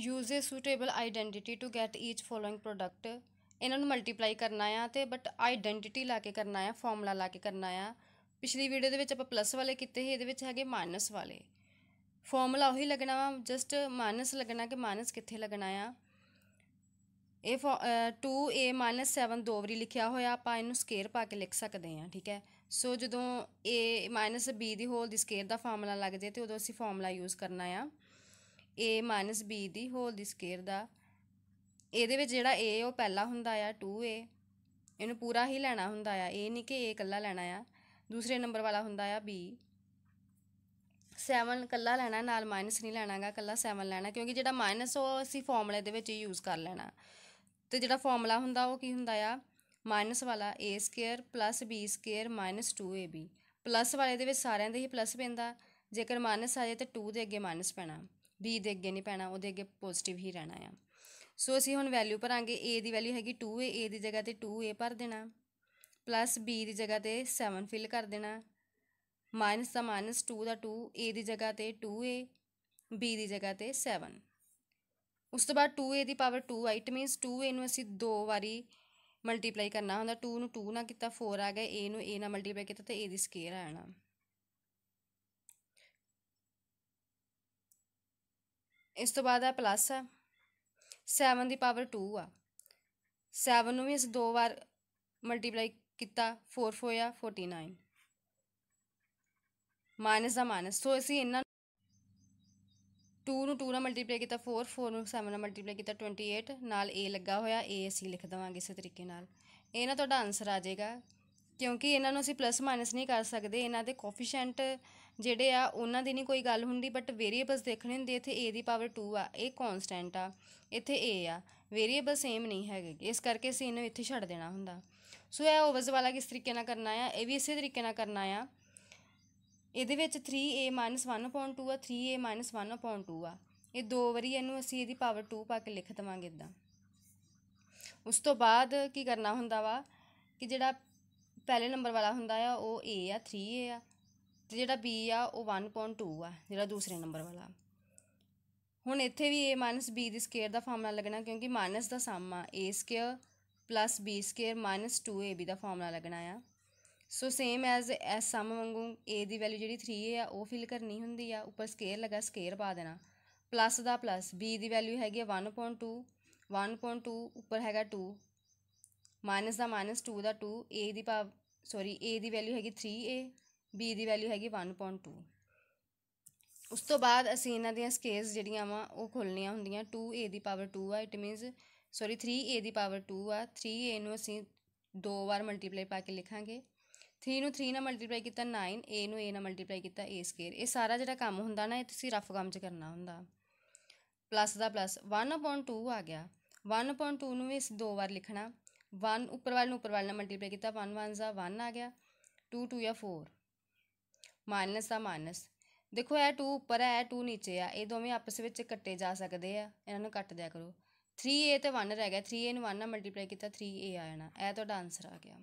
use a suitable identity to get each following product ਇਹਨਾਂ ਨੂੰ multiply ਕਰਨਾ ਆ ਤੇ ਬਟ ਆਈਡੈਂਟੀਟੀ ਲਾ ਕੇ ਕਰਨਾ ਆ ਫਾਰਮੂਲਾ ਲਾ ਕੇ ਕਰਨਾ ਆ ਪਿਛਲੀ ਵੀਡੀਓ ਦੇ ਵਿੱਚ ਆਪਾਂ ਪਲੱਸ ਵਾਲੇ ਕੀਤੇ ਸੀ ਇਹਦੇ ਵਿੱਚ ਹੈਗੇ ਮਾਈਨਸ ਵਾਲੇ ਫਾਰਮੂਲਾ ਉਹੀ ਲੱਗਣਾ ਵਾ ਜਸਟ ਮਾਈਨਸ ਲੱਗਣਾ ਕਿ ਮਾਈਨਸ ਕਿੱਥੇ ਲੱਗਣਾ ਆ ਇਹ 2a 7 ਦੋ ਵਾਰੀ ਲਿਖਿਆ ਹੋਇਆ ਆਪਾਂ ਇਹਨੂੰ ਸਕੇਅਰ ਪਾ ਕੇ ਲਿਖ ਸਕਦੇ ਆ ਠੀਕ ਹੈ ਸੋ ਜਦੋਂ a b ਦੀ ਹੋਲ ਦੀ ਸਕੇਅਰ ਦਾ ਫਾਰਮੂਲਾ ਲੱਗ ਜੇ ਤੇ ਉਦੋਂ ਅਸੀਂ ਫਾਰਮੂਲਾ ਯੂਜ਼ ਕਰਨਾ ਆ a ਮਾਈਨਸ b ਦੀ ਹੋਲ ਦੀ ਸਕੇਅਰ ਦਾ ਇਹਦੇ ਵਿੱਚ ਜਿਹੜਾ a ਉਹ ਪਹਿਲਾ ਹੁੰਦਾ ਆ 2a ਇਹਨੂੰ ਪੂਰਾ ਹੀ ਲੈਣਾ ਹੁੰਦਾ ਆ ਇਹ ਨਹੀਂ ਕਿ a ਇਕੱਲਾ ਲੈਣਾ ਆ ਦੂਸਰੇ ਨੰਬਰ ਵਾਲਾ ਹੁੰਦਾ ਆ b 7 ਇਕੱਲਾ ਲੈਣਾ ਨਾਲ ਮਾਈਨਸ ਨਹੀਂ ਲੈਣਾਗਾ ਇਕੱਲਾ 7 ਲੈਣਾ ਕਿਉਂਕਿ ਜਿਹੜਾ ਮਾਈਨਸ ਉਹ ਅਸੀਂ ਫਾਰਮੂਲੇ ਦੇ ਵਿੱਚ ਯੂਜ਼ ਕਰ ਲੈਣਾ ਤੇ ਜਿਹੜਾ ਫਾਰਮੂਲਾ ਹੁੰਦਾ ਉਹ ਕੀ ਹੁੰਦਾ ਆ ਮਾਈਨਸ ਵਾਲਾ a square plus b square minus 2ab plus ਵਾਲੇ ਦੇ ਵਿੱਚ ਸਾਰਿਆਂ ਦੇ ਹੀ ਪਲੱਸ ਪੈਂਦਾ ਜੇਕਰ ਮਾਈਨਸ ਆ ਜਾਏ ਤੇ 2 ਦੇ ਅੱਗੇ ਮਾਈਨਸ ਪੈਣਾ b ਦੇ ਅੱਗੇ ਨਹੀਂ ਪੈਣਾ ਉਹਦੇ ਅੱਗੇ ਪੋਜ਼ਿਟਿਵ ਹੀ ਰਹਿਣਾ ਆ ਸੋ ਅਸੀਂ ਹੁਣ ਵੈਲਿਊ ਭਰਾਂਗੇ a ਦੀ ਵੈਲਿਊ ਹੈਗੀ 2a a ਦੀ ਜਗ੍ਹਾ ਤੇ 2a ਭਰ ਦੇਣਾ ਪਲੱਸ b ਦੀ ਜਗ੍ਹਾ ਤੇ 7 ਫਿਲ ਕਰ ਦੇਣਾ ਮਾਈਨਸ ਦਾ ਮਾਈਨਸ 2 ਦਾ 2 a ਦੀ ਜਗ੍ਹਾ ਤੇ 2a b ਦੀ ਜਗ੍ਹਾ ਤੇ 7 ਉਸ ਤੋਂ ਬਾਅਦ 2a ਦੀ ਪਾਵਰ 2 ਆਈਟ ਮੀਨਸ 2a ਨੂੰ ਅਸੀਂ ਦੋ ਵਾਰੀ ਮਲਟੀਪਲਾਈ ਕਰਨਾ ਹੁੰਦਾ 2 ਨੂੰ 2 ਨਾਲ ਕੀਤਾ 4 ਆ ਗਿਆ a ਨੂੰ a ਨਾਲ ਮਲਟੀਪਲਾਈ ਕੀਤਾ ਤੇ a ਦੀ ਸਕੇਅਰ ਆਣਾ ਇਸ ਤੋਂ ਬਾਅਦ ਆ ਪਲੱਸ ਆ 7 ਦੀ ਪਾਵਰ 2 ਆ 7 ਨੂੰ ਵੀ ਅਸੀਂ ਦੋ ਵਾਰ ਮਲਟੀਪਲਾਈ ਕੀਤਾ 4 4 ਆ 49 ਮਾਈਨਸ ਦਾ ਮਾਈਨਸ ਸੋ ਅਸੀਂ ਇਹਨਾਂ 2 ਨੂੰ 2 ਨਾਲ ਮਲਟੀਪਲਾਈ ਕੀਤਾ 4 4 ਨੂੰ 7 ਨਾਲ ਮਲਟੀਪਲਾਈ ਕੀਤਾ 28 ਨਾਲ a ਲੱਗਾ ਹੋਇਆ a ਅਸੀਂ ਲਿਖ ਦਵਾਂਗੇ ਇਸੇ ਤਰੀਕੇ ਨਾਲ ਇਹ ਨਾ ਤੁਹਾਡਾ ਆਨਸਰ ਆ ਜਾਏਗਾ ਕਿਉਂਕਿ ਇਹਨਾਂ ਨੂੰ ਅਸੀਂ ਪਲੱਸ ਮਾਈਨਸ ਨਹੀਂ ਕਰ ਸਕਦੇ ਇਹਨਾਂ ਦੇ ਕੋਫੀਸ਼ੀਐਂਟ ਜਿਹੜੇ ਆ ਉਹਨਾਂ ਦੀ ਨਹੀਂ ਕੋਈ ਗੱਲ ਹੁੰਦੀ ਬਟ ਵੇਰੀਏਬਲਸ ਦੇਖਣੇ ਹੁੰਦੇ ਇੱਥੇ a ਦੀ ਪਾਵਰ 2 ਆ ਇਹ ਕਨਸਟੈਂਟ ਆ ਇੱਥੇ a ਆ ਵੇਰੀਏਬਲ ਸੇਮ ਨਹੀਂ ਹੈਗੇ ਇਸ ਕਰਕੇ ਅਸੀਂ ਇਹਨੂੰ ਇੱਥੇ ਛੱਡ ਦੇਣਾ ਹੁੰਦਾ ਸੋ ਇਹ ਓਵਰਸ ਵਾਲਾ ਕਿਸ ਤਰੀਕੇ ਨਾਲ ਕਰਨਾ ਆ ਇਹ ਵੀ ਇਸੇ ਤਰੀਕੇ ਨਾਲ ਕਰਨਾ ਆ ਇਹਦੇ ਵਿੱਚ 3a 1/2 ਆ 3a 1/2 ਆ ਇਹ ਦੋ ਵਾਰੀ ਇਹਨੂੰ ਅਸੀਂ ਇਹਦੀ ਪਾਵਰ 2 ਪਾ ਕੇ ਲਿਖ ਦਵਾਂਗੇ ਇਦਾਂ ਉਸ ਤੋਂ ਬਾਅਦ ਕੀ ਕਰਨਾ ਹੁੰਦਾ ਵਾ ਕਿ ਜਿਹੜਾ ਪਹਿਲੇ ਨੰਬਰ ਵਾਲਾ ਹੁੰਦਾ ਆ ਉਹ a ਆ 3a ਆ ਤੇ ਜਿਹੜਾ b ਆ ਉਹ 1.2 ਆ ਜਿਹੜਾ ਦੂਸਰੇ ਨੰਬਰ ਵਾਲਾ ਹੁਣ ਇੱਥੇ ਵੀ a b ਦੀ ਸਕੁਅਰ ਦਾ ਫਾਰਮੂਲਾ ਲੱਗਣਾ ਕਿਉਂਕਿ ਮਾਈਨਸ ਦਾ ਸਮ ਆ a square plus b square minus 2ab ਦਾ ਫਾਰਮੂਲਾ ਲੱਗਣਾ ਆ so same as as sum ਵਾਂਗੂ a ਦੀ ਵੈਲਿਊ ਜਿਹੜੀ 3 ਆ ਉਹ ਫਿਲ ਕਰਨੀ ਹੁੰਦੀ ਆ ਉੱਪਰ ਸਕੁਅਰ ਲਗਾ ਸਕੁਅਰ ਪਾ ਦੇਣਾ ਪਲੱਸ ਦਾ ਪਲੱਸ b ਦੀ ਵੈਲਿਊ ਹੈਗੀ 1.2 1.2 ਉੱਪਰ ਹੈਗਾ 2 ਮਾਈਨਸ ਦਾ ਮਾਈਨਸ 2 ਦਾ 2 a ਦੀ ਪਾ ਸੌਰੀ a ਦੀ ਵੈਲਿਊ ਹੈਗੀ 3a b ਦੀ ਵੈਲਿਊ ਹੈਗੀ 1.2 ਉਸ ਤੋਂ ਬਾਅਦ ਅਸੀਂ ਇਹਨਾਂ ਦੀਆਂ ਸਕੇਲਸ ਜਿਹੜੀਆਂ ਵਾ ਉਹ ਖੋਲਣੀਆਂ ਹੁੰਦੀਆਂ 2a ਦੀ ਪਾਵਰ 2 ਆ ਇਟ ਮੀਨਸ ਸੌਰੀ 3a ਦੀ ਪਾਵਰ 2 ਆ 3a ਨੂੰ ਅਸੀਂ ਦੋ ਵਾਰ ਮਲਟੀਪਲਾਈ ਪਾ ਕੇ ਲਿਖਾਂਗੇ 3 ਨੂੰ 3 ਨਾਲ ਮਲਟੀਪਲਾਈ ਕੀਤਾ 9 a ਨੂੰ a ਨਾਲ ਮਲਟੀਪਲਾਈ ਕੀਤਾ a ਸਕੁਅਰ ਇਹ ਸਾਰਾ ਜਿਹੜਾ ਕੰਮ ਹੁੰਦਾ ਨਾ ਇਹ ਤੁਸੀਂ ਰਫ ਕੰਮ 'ਚ ਕਰਨਾ ਹੁੰਦਾ ਪਲੱਸ ਦਾ ਪਲੱਸ 1/2 ਆ ਗਿਆ 1/2 ਨੂੰ ਇਸ ਦੋ ਵਾਰ ਲਿਖਣਾ 1 ਉੱਪਰ ਵਾਲ ਨੂੰ ਉੱਪਰ ਵਾਲ ਨਾਲ ਮਲਟੀਪਲਾਈ ਕੀਤਾ 1 1 ਦਾ 1 ਆ ਗਿਆ 2 2 ਜਾਂ 4 ਮਾਈਨਸ ਦਾ ਮਾਈਨਸ ਦੇਖੋ ਇਹ 2 ਉੱਪਰ ਹੈ ਇਹ 2 نیچے ਆ ਇਹ ਦੋਵੇਂ ਆਪਸ ਵਿੱਚ ਕੱਟੇ ਜਾ ਸਕਦੇ ਆ ਇਹਨਾਂ ਨੂੰ ਕੱਟ ਦਿਆ ਕਰੋ 3a ਤੇ 1 ਰਹਿ ਗਿਆ 3a ਨੂੰ 1 ਨਾਲ ਮਲਟੀਪਲਾਈ ਕੀਤਾ 3a ਆ ਜਾਣਾ ਇਹ ਤੁਹਾਡਾ ਆਨਸਰ ਆ ਗਿਆ